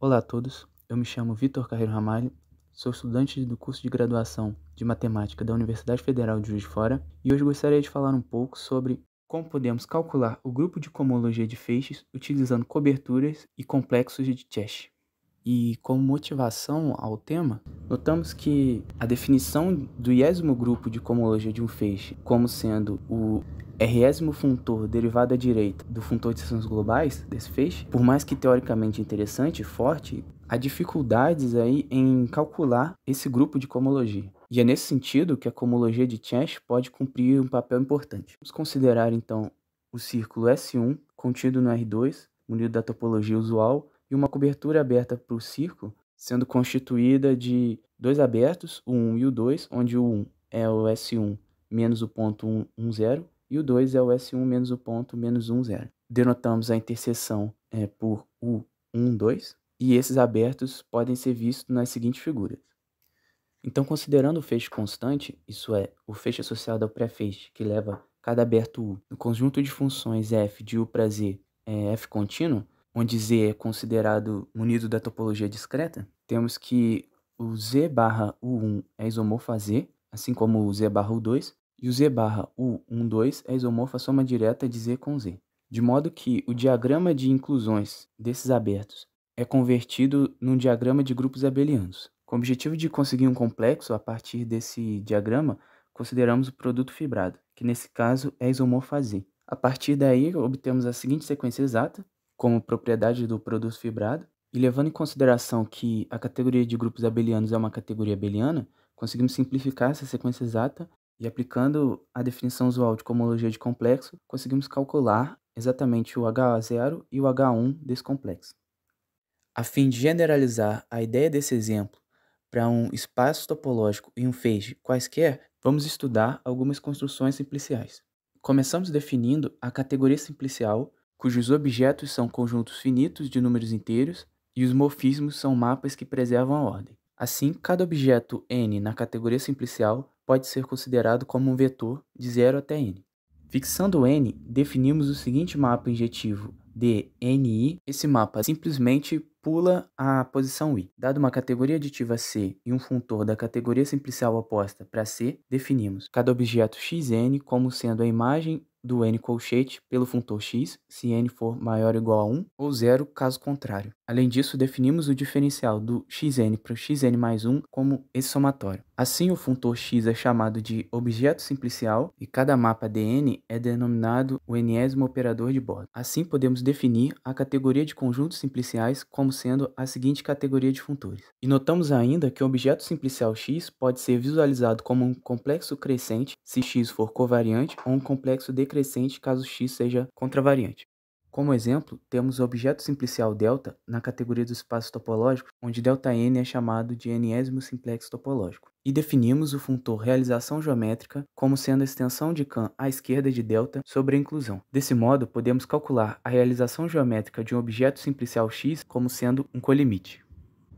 Olá a todos, eu me chamo Vitor Carreiro Ramalho, sou estudante do curso de graduação de Matemática da Universidade Federal de Juiz de Fora e hoje gostaria de falar um pouco sobre como podemos calcular o grupo de comologia de feixes utilizando coberturas e complexos de Chesh. E como motivação ao tema, notamos que a definição do iésimo grupo de comologia de um feixe como sendo o é résimo funtor derivado à direita do funtor de seções globais desse feixe, por mais que teoricamente interessante e forte, há dificuldades aí em calcular esse grupo de cohomologia. E é nesse sentido que a cohomologia de Chench pode cumprir um papel importante. Vamos considerar então o círculo S1 contido no R2, unido da topologia usual, e uma cobertura aberta para o círculo, sendo constituída de dois abertos, o 1 e o 2, onde o 1 é o S1 menos o ponto 1, 1, 0, e o 2 é o S1 menos o ponto menos 1, 0. Denotamos a interseção é, por U1, 2, e esses abertos podem ser vistos nas seguintes figuras. Então, considerando o feixe constante, isso é, o feixe associado ao pré-feixe, que leva cada aberto U, no conjunto de funções f de U para Z é f contínuo, onde Z é considerado munido da topologia discreta, temos que o Z barra U1 é isomorfo a Z, assim como o Z barra U2, e o z barra U12 é isomorfa à soma direta de z com z. De modo que o diagrama de inclusões desses abertos é convertido num diagrama de grupos abelianos. Com o objetivo de conseguir um complexo a partir desse diagrama, consideramos o produto fibrado, que nesse caso é isomorfo a z. A partir daí, obtemos a seguinte sequência exata, como propriedade do produto fibrado, e levando em consideração que a categoria de grupos abelianos é uma categoria abeliana, conseguimos simplificar essa sequência exata e aplicando a definição usual de homologia de complexo, conseguimos calcular exatamente o H0 e o H1 desse complexo. A fim de generalizar a ideia desse exemplo para um espaço topológico e um feixe quaisquer, vamos estudar algumas construções simpliciais. Começamos definindo a categoria simplicial, cujos objetos são conjuntos finitos de números inteiros e os morfismos são mapas que preservam a ordem. Assim, cada objeto n na categoria simplicial pode ser considerado como um vetor de 0 até n. Fixando n, definimos o seguinte mapa injetivo de ni. Esse mapa simplesmente pula a posição i. Dado uma categoria aditiva c e um funtor da categoria simplicial oposta para c, definimos cada objeto xn como sendo a imagem do n colchete pelo funtor x, se n for maior ou igual a 1, ou zero caso contrário. Além disso, definimos o diferencial do xn para o xn mais 1 como esse somatório. Assim, o funtor x é chamado de objeto simplicial e cada mapa dn é denominado o nésimo operador de borda. Assim, podemos definir a categoria de conjuntos simpliciais como sendo a seguinte categoria de funtores. E notamos ainda que o objeto simplicial x pode ser visualizado como um complexo crescente se x for covariante ou um complexo decrescente crescente caso x seja contravariante. Como exemplo, temos o objeto simplicial delta na categoria do espaço topológico, onde ΔN é chamado de enésimo simplex topológico, e definimos o funtor realização geométrica como sendo a extensão de Kahn à esquerda de delta sobre a inclusão. Desse modo, podemos calcular a realização geométrica de um objeto simplicial x como sendo um colimite.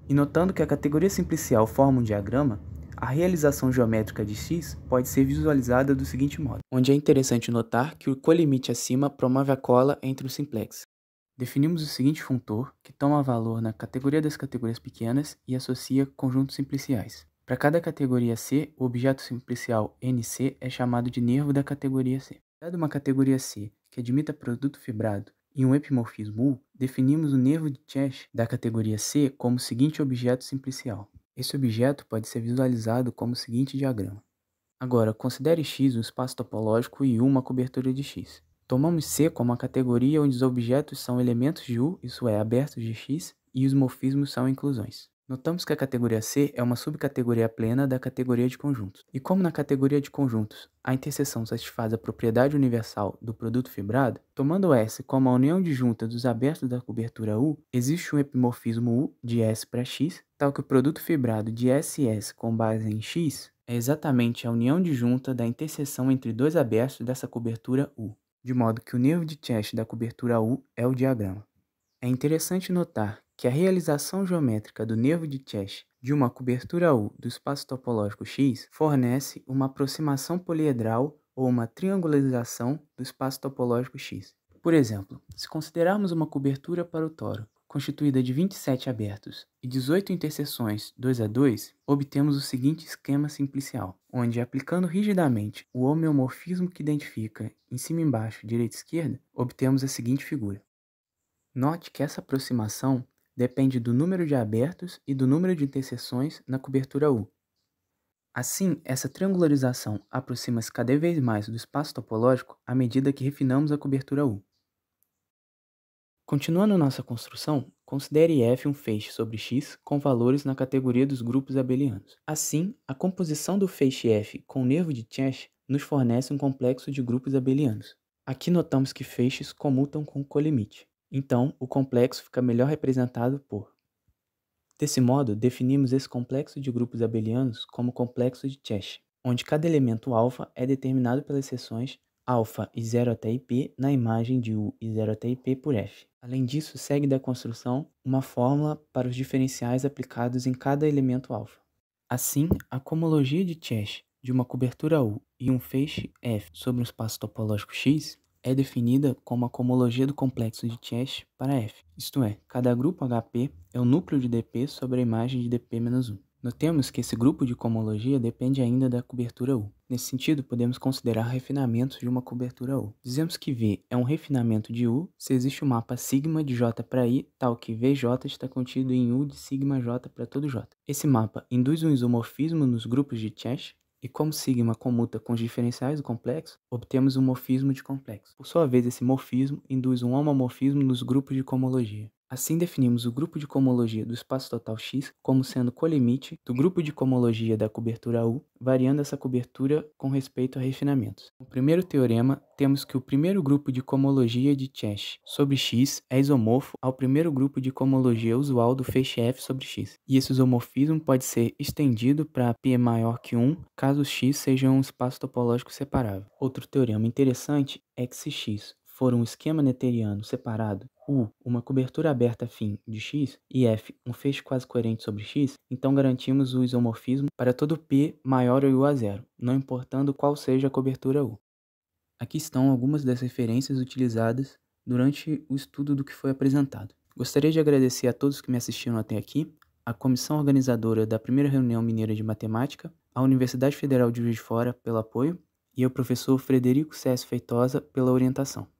E notando que a categoria simplicial forma um diagrama, a realização geométrica de x pode ser visualizada do seguinte modo, onde é interessante notar que o colimite acima promove a cola entre o simplex. Definimos o seguinte funtor, que toma valor na categoria das categorias pequenas e associa conjuntos simpliciais. Para cada categoria C, o objeto simplicial NC é chamado de nervo da categoria C. Dada uma categoria C que admita produto fibrado e um epimorfismo U, definimos o nervo de Chess da categoria C como o seguinte objeto simplicial. Esse objeto pode ser visualizado como o seguinte diagrama. Agora, considere X um espaço topológico e U uma cobertura de X. Tomamos C como a categoria onde os objetos são elementos de U, isso é, abertos de X, e os morfismos são inclusões. Notamos que a categoria C é uma subcategoria plena da categoria de conjuntos. E como na categoria de conjuntos a interseção satisfaz a propriedade universal do produto fibrado, tomando S como a união disjunta dos abertos da cobertura U, existe um epimorfismo U de S para X, tal que o produto fibrado de S e S com base em X é exatamente a união disjunta da interseção entre dois abertos dessa cobertura U, de modo que o nervo de teste da cobertura U é o diagrama. É interessante notar que a realização geométrica do nervo de Tesh de uma cobertura U do espaço topológico X fornece uma aproximação poliedral ou uma triangularização do espaço topológico X. Por exemplo, se considerarmos uma cobertura para o toro, constituída de 27 abertos e 18 interseções 2 a 2, obtemos o seguinte esquema simplicial, onde aplicando rigidamente o homeomorfismo que identifica em cima e embaixo, direita e esquerda, obtemos a seguinte figura. Note que essa aproximação depende do número de abertos e do número de interseções na cobertura U. Assim, essa triangularização aproxima-se cada vez mais do espaço topológico à medida que refinamos a cobertura U. Continuando nossa construção, considere F um feixe sobre X com valores na categoria dos grupos abelianos. Assim, a composição do feixe F com o nervo de Church nos fornece um complexo de grupos abelianos. Aqui notamos que feixes comutam com colimite. Então, o complexo fica melhor representado por. Desse modo, definimos esse complexo de grupos abelianos como complexo de Cheshire, onde cada elemento alfa é determinado pelas seções alfa e 0 até IP na imagem de U e 0 até IP por F. Além disso, segue da construção uma fórmula para os diferenciais aplicados em cada elemento alfa. Assim, a homologia de Cheshire de uma cobertura U e um feixe F sobre um espaço topológico X é definida como a homologia do complexo de Tiesch para F, isto é, cada grupo HP é o núcleo de DP sobre a imagem de DP-1. Notemos que esse grupo de homologia depende ainda da cobertura U. Nesse sentido, podemos considerar refinamentos de uma cobertura U. Dizemos que V é um refinamento de U se existe o um mapa sigma de J para I, tal que VJ está contido em U de sigma J para todo J. Esse mapa induz um isomorfismo nos grupos de Tesh, e como sigma comuta com os diferenciais do complexo, obtemos um morfismo de complexo. Por sua vez, esse morfismo induz um homomorfismo nos grupos de comologia. Assim definimos o grupo de cohomologia do espaço total X como sendo colimite do grupo de cohomologia da cobertura U, variando essa cobertura com respeito a refinamentos. No primeiro teorema, temos que o primeiro grupo de cohomologia de Chesh sobre X é isomorfo ao primeiro grupo de cohomologia usual do feixe F sobre X. E esse isomorfismo pode ser estendido para P maior que 1, caso X seja um espaço topológico separável. Outro teorema interessante é que se X For um esquema neteriano separado U, uma cobertura aberta fim de X, e F, um fecho quase coerente sobre X, então garantimos o isomorfismo para todo P maior ou igual a zero, não importando qual seja a cobertura U. Aqui estão algumas das referências utilizadas durante o estudo do que foi apresentado. Gostaria de agradecer a todos que me assistiram até aqui, a comissão organizadora da primeira reunião mineira de matemática, a Universidade Federal de Juiz de Fora pelo apoio e ao professor Frederico César Feitosa pela orientação.